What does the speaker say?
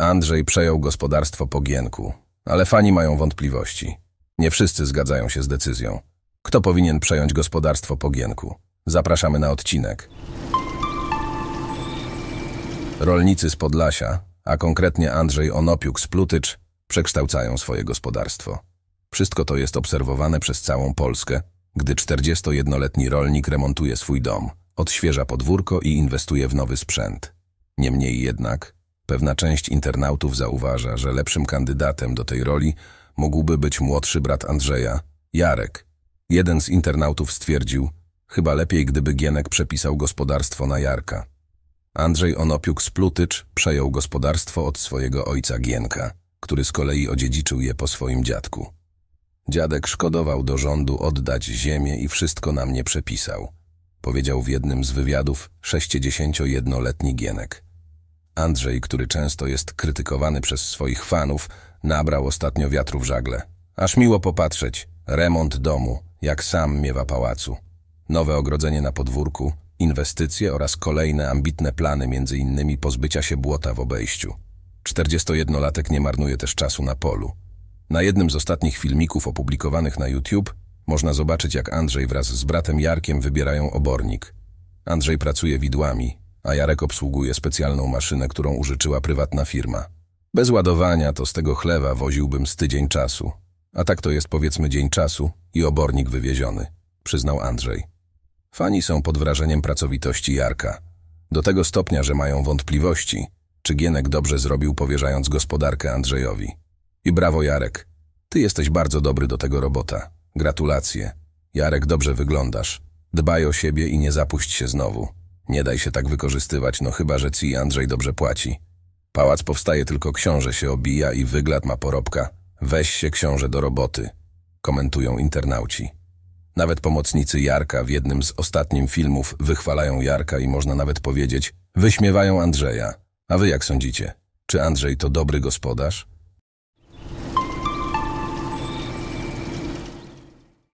Andrzej przejął gospodarstwo po Gienku, ale fani mają wątpliwości. Nie wszyscy zgadzają się z decyzją. Kto powinien przejąć gospodarstwo po Gienku? Zapraszamy na odcinek. Rolnicy z Podlasia, a konkretnie Andrzej Onopiuk z Plutycz, przekształcają swoje gospodarstwo. Wszystko to jest obserwowane przez całą Polskę, gdy 41-letni rolnik remontuje swój dom, odświeża podwórko i inwestuje w nowy sprzęt. Niemniej jednak Pewna część internautów zauważa, że lepszym kandydatem do tej roli mógłby być młodszy brat Andrzeja, Jarek. Jeden z internautów stwierdził, chyba lepiej gdyby Gienek przepisał gospodarstwo na Jarka. Andrzej Onopiuk Splutycz przejął gospodarstwo od swojego ojca Gienka, który z kolei odziedziczył je po swoim dziadku. Dziadek szkodował do rządu oddać ziemię i wszystko na mnie przepisał, powiedział w jednym z wywiadów 61-letni Gienek. Andrzej, który często jest krytykowany przez swoich fanów, nabrał ostatnio wiatru w żagle. Aż miło popatrzeć. Remont domu, jak sam miewa pałacu. Nowe ogrodzenie na podwórku, inwestycje oraz kolejne ambitne plany, między innymi pozbycia się błota w obejściu. 41-latek nie marnuje też czasu na polu. Na jednym z ostatnich filmików opublikowanych na YouTube można zobaczyć, jak Andrzej wraz z bratem Jarkiem wybierają obornik. Andrzej pracuje widłami, a Jarek obsługuje specjalną maszynę, którą użyczyła prywatna firma. Bez ładowania to z tego chlewa woziłbym z tydzień czasu. A tak to jest powiedzmy dzień czasu i obornik wywieziony, przyznał Andrzej. Fani są pod wrażeniem pracowitości Jarka. Do tego stopnia, że mają wątpliwości, czy Gienek dobrze zrobił powierzając gospodarkę Andrzejowi. I brawo Jarek, ty jesteś bardzo dobry do tego robota. Gratulacje. Jarek, dobrze wyglądasz. Dbaj o siebie i nie zapuść się znowu. Nie daj się tak wykorzystywać, no chyba, że ci Andrzej dobrze płaci. Pałac powstaje, tylko książę się obija i wygląd ma porobka. Weź się książę do roboty, komentują internauci. Nawet pomocnicy Jarka w jednym z ostatnich filmów wychwalają Jarka i można nawet powiedzieć, wyśmiewają Andrzeja. A wy jak sądzicie? Czy Andrzej to dobry gospodarz?